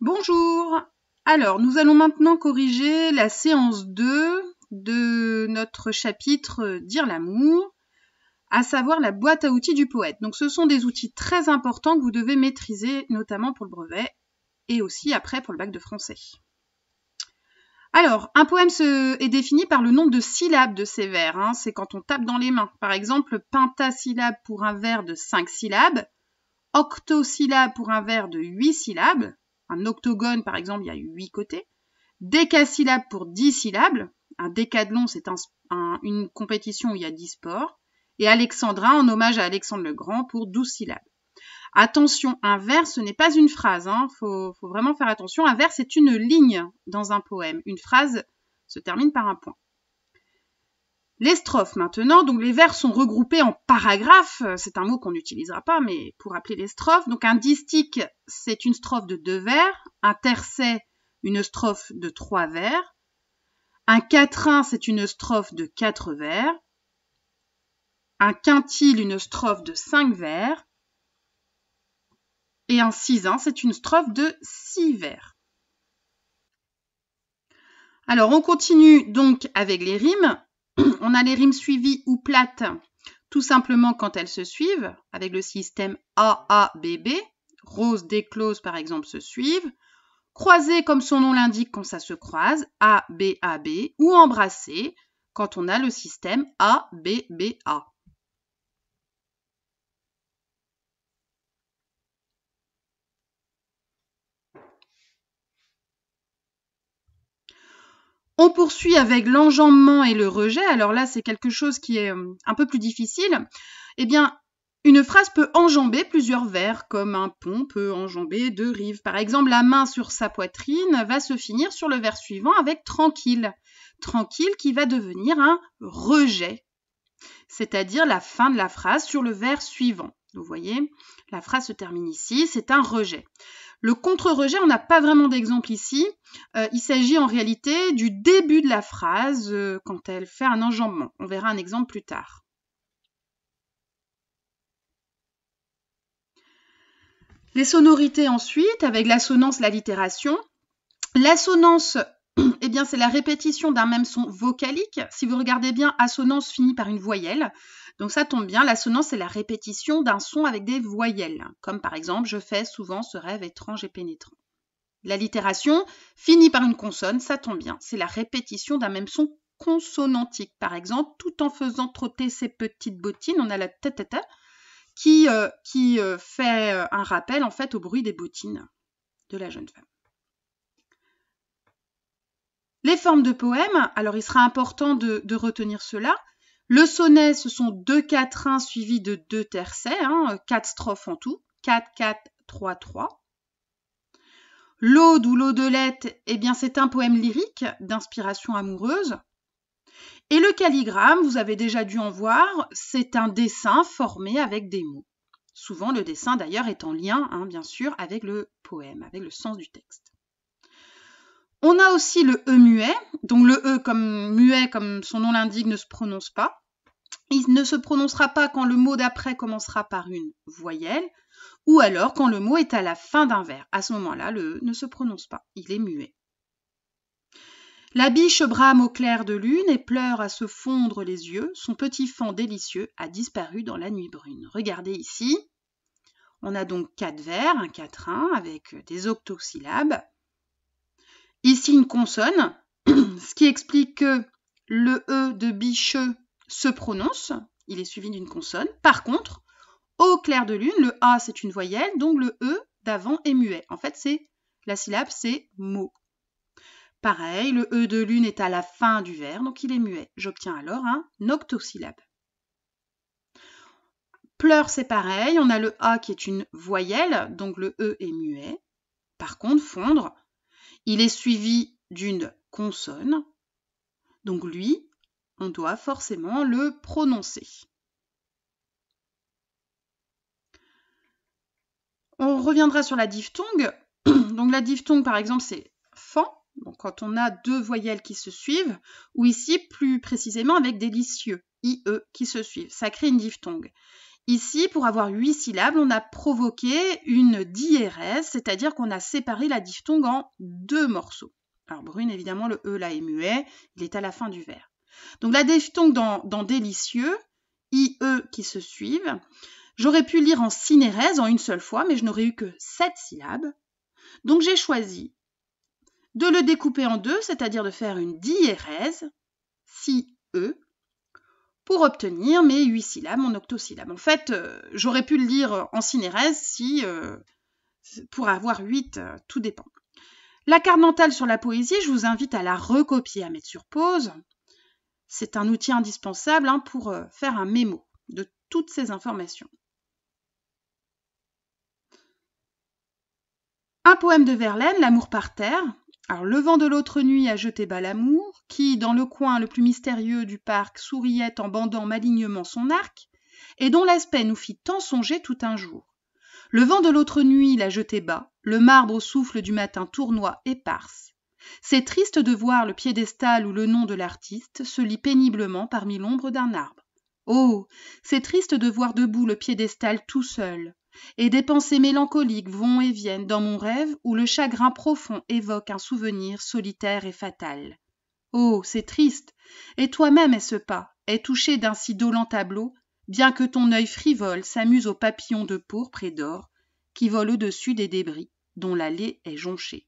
Bonjour Alors, nous allons maintenant corriger la séance 2 de notre chapitre Dire l'amour, à savoir la boîte à outils du poète. Donc ce sont des outils très importants que vous devez maîtriser, notamment pour le brevet et aussi après pour le bac de français. Alors, un poème est défini par le nombre de syllabes de ses vers. Hein. C'est quand on tape dans les mains. Par exemple, pentasyllabe pour un vers de 5 syllabes, octosyllabe pour un vers de 8 syllabes, un octogone, par exemple, il y a huit côtés. Décasyllabe pour 10 syllabes. Un décathlon, c'est une compétition où il y a 10 sports. Et Alexandrin, en hommage à Alexandre le Grand, pour 12 syllabes. Attention, un vers, ce n'est pas une phrase. Il hein. faut, faut vraiment faire attention. Un vers, c'est une ligne dans un poème. Une phrase se termine par un point. Les strophes maintenant, donc les vers sont regroupés en paragraphes, euh, c'est un mot qu'on n'utilisera pas, mais pour appeler les strophes. Donc un distique, c'est une strophe de deux vers, un tercet, une strophe de trois vers, un quatrain, c'est une strophe de quatre vers, un quintile, une strophe de cinq vers, et un sixain, c'est une strophe de six vers. Alors on continue donc avec les rimes. On a les rimes suivies ou plates, tout simplement quand elles se suivent, avec le système AABB. Rose, déclose, par exemple, se suivent. Croisées comme son nom l'indique, quand ça se croise, ABAB, ou embrasser, quand on a le système ABBA. On poursuit avec l'enjambement et le rejet. Alors là, c'est quelque chose qui est euh, un peu plus difficile. Eh bien, une phrase peut enjamber plusieurs vers, comme un pont peut enjamber deux rives. Par exemple, la main sur sa poitrine va se finir sur le vers suivant avec tranquille. Tranquille qui va devenir un rejet, c'est-à-dire la fin de la phrase sur le vers suivant. Vous voyez La phrase se termine ici, c'est un rejet. Le contre-rejet, on n'a pas vraiment d'exemple ici. Euh, il s'agit en réalité du début de la phrase euh, quand elle fait un enjambement. On verra un exemple plus tard. Les sonorités ensuite, avec l'assonance, l'allitération. L'assonance, eh bien, c'est la répétition d'un même son vocalique. Si vous regardez bien, assonance finit par une voyelle. Donc ça tombe bien, l'assonance c'est la répétition d'un son avec des voyelles, comme par exemple je fais souvent ce rêve étrange et pénétrant. L'allitération finit par une consonne, ça tombe bien, c'est la répétition d'un même son consonantique. Par exemple, tout en faisant trotter ses petites bottines, on a la ta, qui, euh, qui euh, fait euh, un rappel en fait au bruit des bottines de la jeune femme. Les formes de poèmes, alors il sera important de retenir cela, le sonnet, ce sont deux quatrains suivis de deux tercets, hein, quatre strophes en tout, 4, 4, 3, 3. L'Aude ou l'Audelette, eh bien c'est un poème lyrique d'inspiration amoureuse. Et le calligramme, vous avez déjà dû en voir, c'est un dessin formé avec des mots. Souvent le dessin d'ailleurs est en lien, hein, bien sûr, avec le poème, avec le sens du texte. On a aussi le E muet, donc le E comme muet, comme son nom l'indique, ne se prononce pas. Il ne se prononcera pas quand le mot d'après commencera par une voyelle, ou alors quand le mot est à la fin d'un vers. À ce moment-là, le E ne se prononce pas, il est muet. La biche brame au clair de lune et pleure à se fondre les yeux, son petit fan délicieux a disparu dans la nuit brune. Regardez ici, on a donc quatre vers, un quatrain avec des octosyllabes. Ici, une consonne, ce qui explique que le E de biche se prononce, il est suivi d'une consonne. Par contre, au clair de lune, le A c'est une voyelle, donc le E d'avant est muet. En fait, c'est la syllabe, c'est mot. Pareil, le E de lune est à la fin du verbe, donc il est muet. J'obtiens alors un octosyllabe. Pleure, c'est pareil, on a le A qui est une voyelle, donc le E est muet. Par contre, fondre, il est suivi d'une consonne. Donc lui, on doit forcément le prononcer. On reviendra sur la diphtongue. Donc la diphtongue, par exemple, c'est fan. Donc quand on a deux voyelles qui se suivent, ou ici plus précisément avec délicieux, IE, qui se suivent, ça crée une diphtongue. Ici, pour avoir huit syllabes, on a provoqué une diérèse, c'est-à-dire qu'on a séparé la diphtongue en deux morceaux. Alors brune, évidemment, le E là est muet, il est à la fin du vers. Donc la diphtongue dans, délicieux, IE qui se suivent, j'aurais pu lire en cinérèse en une seule fois, mais je n'aurais eu que sept syllabes. Donc j'ai choisi de le découper en deux, c'est-à-dire de faire une diérèse, si, E, pour obtenir mes huit syllabes en octosyllabes. En fait, euh, j'aurais pu le lire en cinérèse si, euh, pour avoir huit, euh, tout dépend. La carte mentale sur la poésie, je vous invite à la recopier, à mettre sur pause. C'est un outil indispensable hein, pour faire un mémo de toutes ces informations. Un poème de Verlaine, L'amour par terre, alors, le vent de l'autre nuit a jeté bas l'amour, qui, dans le coin le plus mystérieux du parc, souriait en bandant malignement son arc, et dont l'aspect nous fit tant songer tout un jour. Le vent de l'autre nuit l'a jeté bas, le marbre au souffle du matin tournoie éparse. C'est triste de voir le piédestal où le nom de l'artiste se lit péniblement parmi l'ombre d'un arbre. Oh, c'est triste de voir debout le piédestal tout seul, et des pensées mélancoliques vont et viennent dans mon rêve où le chagrin profond évoque un souvenir solitaire et fatal. Oh, c'est triste. Et toi-même, est-ce pas, est touché d'un si dolent tableau, bien que ton œil frivole s'amuse aux papillons de pourpre et d'or qui volent au-dessus des débris dont l'allée est jonchée.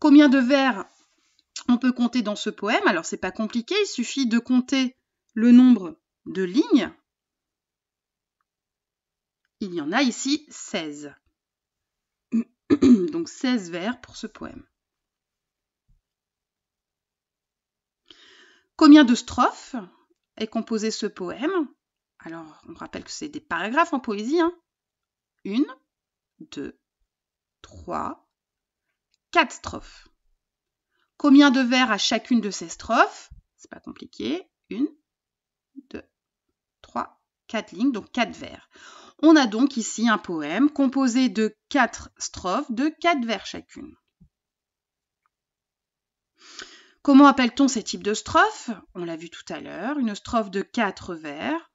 Combien de vers on peut compter dans ce poème Alors, c'est pas compliqué, il suffit de compter le nombre de lignes il y en a ici 16. Donc 16 vers pour ce poème. Combien de strophes est composé ce poème Alors, on rappelle que c'est des paragraphes en poésie. Hein. Une, deux, trois, quatre strophes. Combien de vers à chacune de ces strophes C'est pas compliqué. Une, deux, trois, quatre lignes, donc quatre vers. On a donc ici un poème composé de quatre strophes de quatre vers chacune. Comment appelle-t-on ces types de strophes On l'a vu tout à l'heure, une strophe de quatre vers.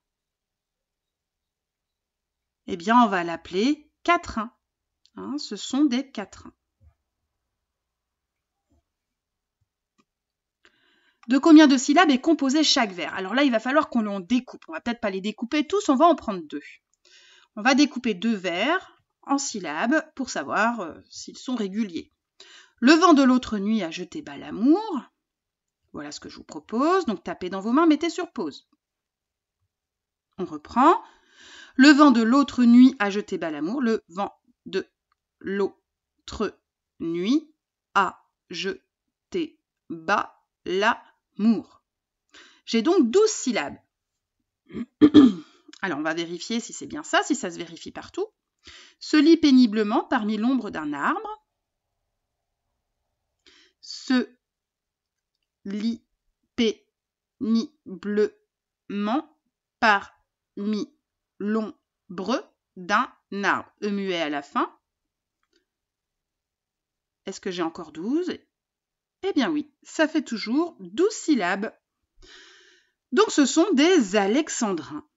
Eh bien, on va l'appeler quatrain. Hein, ce sont des quatrains. De combien de syllabes est composé chaque vers Alors là, il va falloir qu'on en découpe. On va peut-être pas les découper tous, on va en prendre deux. On va découper deux vers en syllabes pour savoir euh, s'ils sont réguliers. Le vent de l'autre nuit a jeté bas l'amour. Voilà ce que je vous propose. Donc tapez dans vos mains, mettez sur pause. On reprend. Le vent de l'autre nuit a jeté bas l'amour. Le vent de l'autre nuit a jeté bas l'amour. J'ai donc douze syllabes. Alors on va vérifier si c'est bien ça, si ça se vérifie partout. Se lit péniblement parmi l'ombre d'un arbre. Se lit péniblement parmi l'ombre d'un arbre. E muet à la fin. Est-ce que j'ai encore 12 Eh bien oui, ça fait toujours 12 syllabes. Donc ce sont des alexandrins.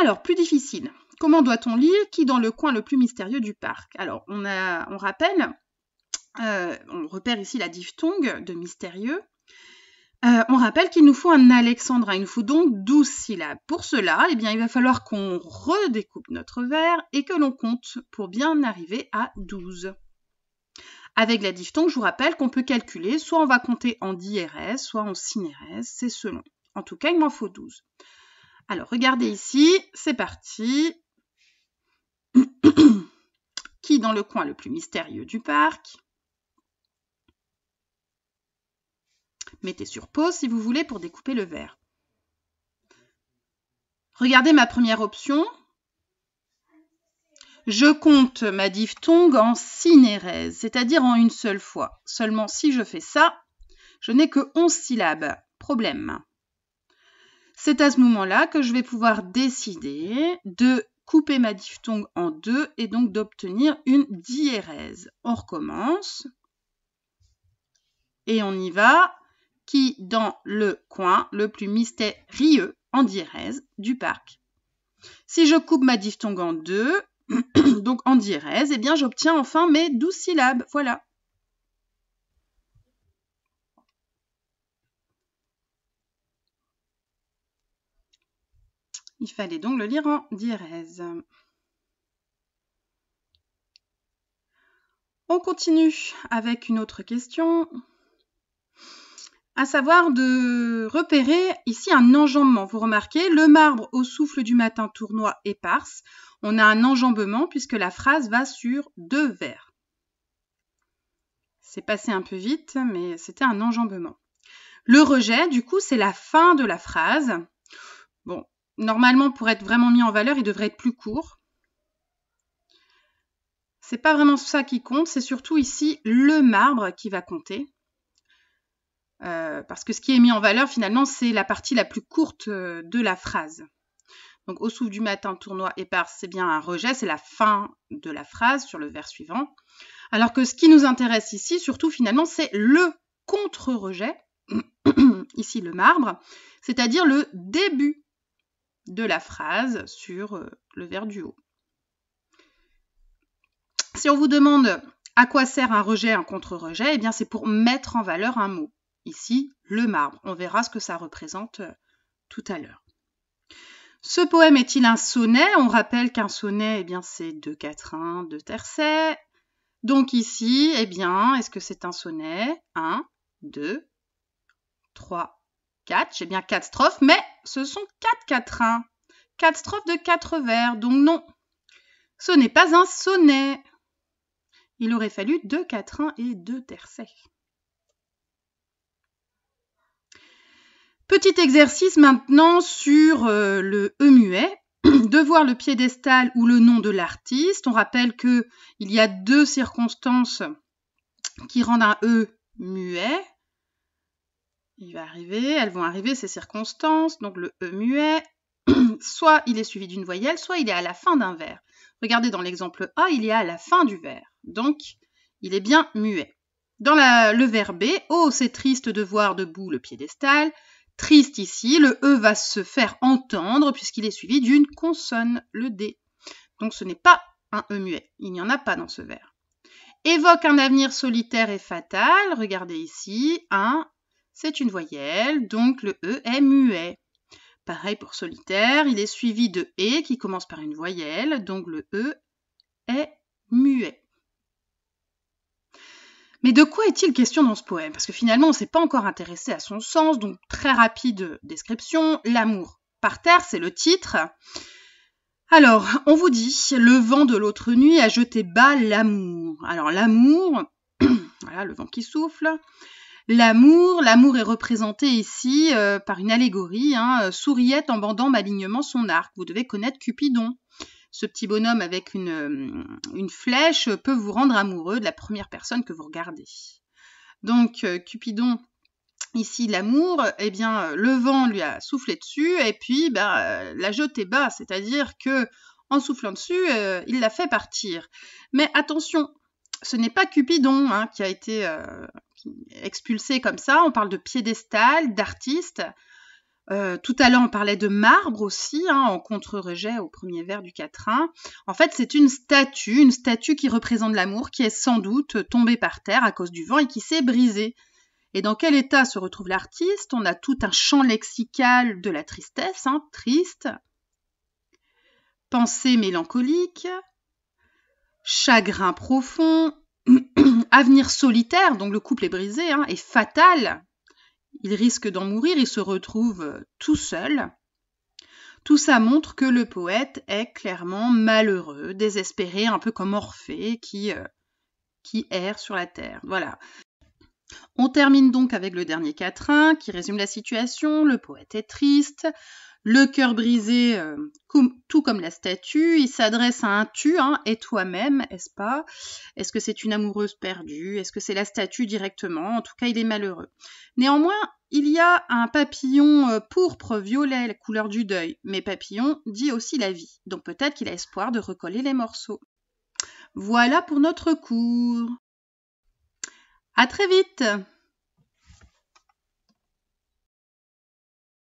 Alors, plus difficile. Comment doit-on lire Qui dans le coin le plus mystérieux du parc Alors, on, rappelle, euh, on repère ici la diphtongue de mystérieux. Euh, on rappelle qu'il nous faut un Alexandre, il nous faut donc 12 syllabes. Pour cela, eh bien, il va falloir qu'on redécoupe notre verre et que l'on compte pour bien arriver à 12. Avec la diphtongue, je vous rappelle qu'on peut calculer, soit on va compter en DRS, soit en synérèse c'est selon. En tout cas, il m'en faut 12. Alors, regardez ici, c'est parti. Qui dans le coin le plus mystérieux du parc Mettez sur pause si vous voulez pour découper le verre. Regardez ma première option. Je compte ma diphtongue en cinérèse, c'est-à-dire en une seule fois. Seulement si je fais ça, je n'ai que 11 syllabes. Problème. C'est à ce moment-là que je vais pouvoir décider de couper ma diphtongue en deux et donc d'obtenir une diérèse. On recommence et on y va. Qui dans le coin le plus mystérieux en diérèse du parc Si je coupe ma diphtongue en deux, donc en diérèse, eh bien j'obtiens enfin mes douze syllabes. Voilà. Il fallait donc le lire en dièse. On continue avec une autre question, à savoir de repérer ici un enjambement. Vous remarquez, le marbre au souffle du matin tournoi éparse. On a un enjambement puisque la phrase va sur deux vers. C'est passé un peu vite, mais c'était un enjambement. Le rejet, du coup, c'est la fin de la phrase. Bon, normalement, pour être vraiment mis en valeur, il devrait être plus court. C'est pas vraiment ça qui compte, c'est surtout ici le marbre qui va compter. Euh, parce que ce qui est mis en valeur, finalement, c'est la partie la plus courte euh, de la phrase. Donc, au souffle du matin, tournoi épars, c'est bien un rejet, c'est la fin de la phrase sur le vers suivant. Alors que ce qui nous intéresse ici, surtout finalement, c'est le contre-rejet, ici le marbre, c'est-à-dire le début de la phrase sur euh, le verre du haut. Si on vous demande à quoi sert un rejet, un contre-rejet, eh bien c'est pour mettre en valeur un mot. Ici, le marbre. On verra ce que ça représente euh, tout à l'heure. Ce poème est-il un sonnet On rappelle qu'un sonnet, eh bien, c'est deux quatrains, deux tercets. Donc ici, eh bien, est-ce que c'est un sonnet 1, 2, 3, 4. J'ai bien quatre strophes, mais ce sont quatre quatrains, quatre strophes de quatre vers, donc non. Ce n'est pas un sonnet. Il aurait fallu deux quatrains et deux tercets. Petit exercice maintenant sur euh, le E muet. De voir le piédestal ou le nom de l'artiste. On rappelle qu'il y a deux circonstances qui rendent un E muet il va arriver, elles vont arriver, ces circonstances, donc le E muet, soit il est suivi d'une voyelle, soit il est à la fin d'un verre. Regardez dans l'exemple A, il est à la fin du verre donc il est bien muet. Dans le verbe B, oh c'est triste de voir debout le piédestal, triste ici, le E va se faire entendre puisqu'il est suivi d'une consonne, le D. Donc ce n'est pas un E muet, il n'y en a pas dans ce verre. évoque un avenir solitaire et fatal. Regardez ici, un c'est une voyelle, donc le E est muet. Pareil pour solitaire, il est suivi de E qui commence par une voyelle, donc le E est muet. Mais de quoi est-il question dans ce poème Parce que finalement, on ne s'est pas encore intéressé à son sens, donc très rapide description. L'amour par terre, c'est le titre. Alors, on vous dit, le vent de l'autre nuit a jeté bas l'amour. Alors, l'amour, voilà le vent qui souffle. L'amour, l'amour est représenté ici euh, par une allégorie, hein, euh, souriette en bandant malignement son arc. Vous devez connaître Cupidon. Ce petit bonhomme avec une, euh, une flèche peut vous rendre amoureux de la première personne que vous regardez. Donc Cupidon, ici l'amour, eh bien le vent lui a soufflé dessus et puis bah, l'a jeté bas, c'est-à-dire que en soufflant dessus, il l'a fait partir. Mais attention, ce n'est pas Cupidon hein, qui a été expulsé comme ça. On parle de piédestal, d'artiste. Euh, tout à l'heure, on parlait de marbre aussi, hein, en contre-rejet au premier vers du quatrain. En fait, c'est une statue, une statue qui représente l'amour, qui est sans doute tombée par terre à cause du vent et qui s'est brisée. Et dans quel état se retrouve l'artiste On a tout un champ lexical de la tristesse, hein, triste, pensée mélancolique, chagrin profond, avenir solitaire, donc le couple est brisé, hein, est fatal. Il risque d'en mourir, il se retrouve euh, tout seul. Tout ça montre que le poète est clairement malheureux, désespéré, un peu comme Orphée qui, euh, qui erre sur la terre. Voilà. On termine donc avec le dernier quatrain qui résume la situation. Le poète est triste, le cœur brisé, euh, tout comme la statue, il s'adresse à un tu, hein, et toi-même, est-ce pas Est-ce que c'est une amoureuse perdue Est-ce que c'est la statue directement En tout cas, il est malheureux. Néanmoins, il y a un papillon euh, pourpre violet, la couleur du deuil, mais papillon dit aussi la vie, donc peut-être qu'il a espoir de recoller les morceaux. Voilà pour notre cours. À très vite